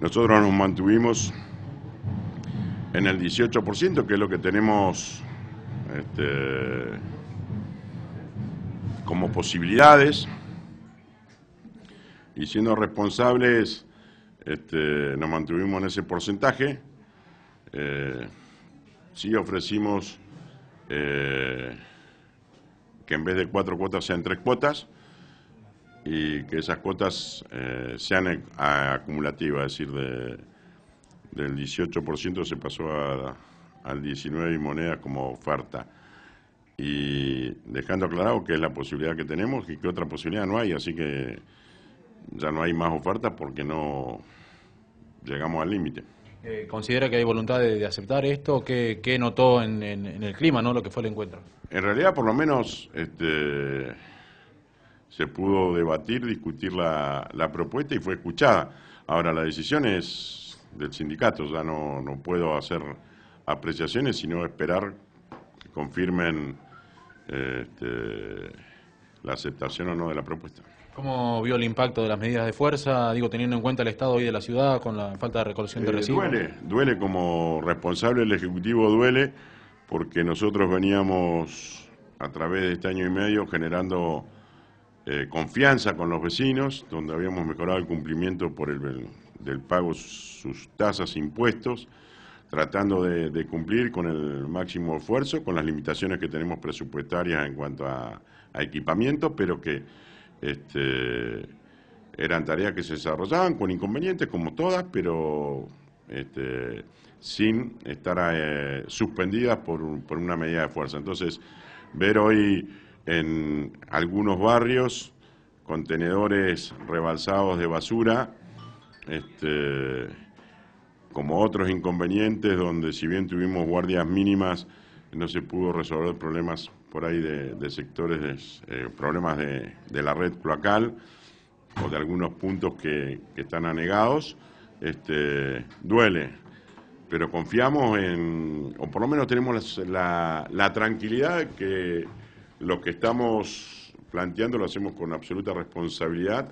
Nosotros nos mantuvimos en el 18%, que es lo que tenemos este, como posibilidades, y siendo responsables este, nos mantuvimos en ese porcentaje. Eh, sí ofrecimos eh, que en vez de cuatro cuotas sean tres cuotas, y que esas cuotas eh, sean acumulativas, es decir, de, del 18% se pasó al 19% y monedas como oferta. Y dejando aclarado que es la posibilidad que tenemos y que otra posibilidad no hay, así que ya no hay más oferta porque no llegamos al límite. Eh, ¿Considera que hay voluntad de, aceptar esto? ¿Qué, qué notó en, el clima, no lo que fue el encuentro? En realidad, por lo menos, este, se pudo debatir, discutir la, la propuesta y fue escuchada. Ahora, la decisión es del sindicato, ya no, no puedo hacer apreciaciones, sino esperar que confirmen este, la aceptación o no de la propuesta. ¿Cómo vio el impacto de las medidas de fuerza? Digo, teniendo en cuenta el estado hoy de la ciudad con la falta de recolección de eh, residuos. Duele, duele como responsable del Ejecutivo, duele porque nosotros veníamos a través de este año y medio generando eh, confianza con los vecinos, donde habíamos mejorado el cumplimiento por el, del pago sus tasas e impuestos, tratando de, cumplir con el máximo esfuerzo, con las limitaciones que tenemos presupuestarias en cuanto a, equipamiento, pero que este, eran tareas que se desarrollaban con inconvenientes como todas, pero este, sin estar eh, suspendidas por, por una medida de fuerza. Entonces, ver hoy en algunos barrios, contenedores rebalsados de basura, este, como otros inconvenientes donde si bien tuvimos guardias mínimas, no se pudo resolver problemas por ahí de, sectores, de, eh, problemas de, la red cloacal o de algunos puntos que, están anegados. Este, duele, pero confiamos en, o por lo menos tenemos la, tranquilidad que lo que estamos planteando lo hacemos con absoluta responsabilidad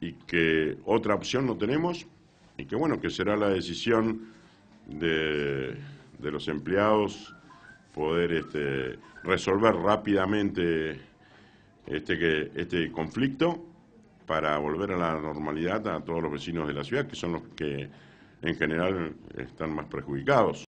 y que otra opción no tenemos y que bueno, que será la decisión de, los empleados poder este, resolver rápidamente este, que, este conflicto para volver a la normalidad a todos los vecinos de la ciudad, que son los que en general están más perjudicados.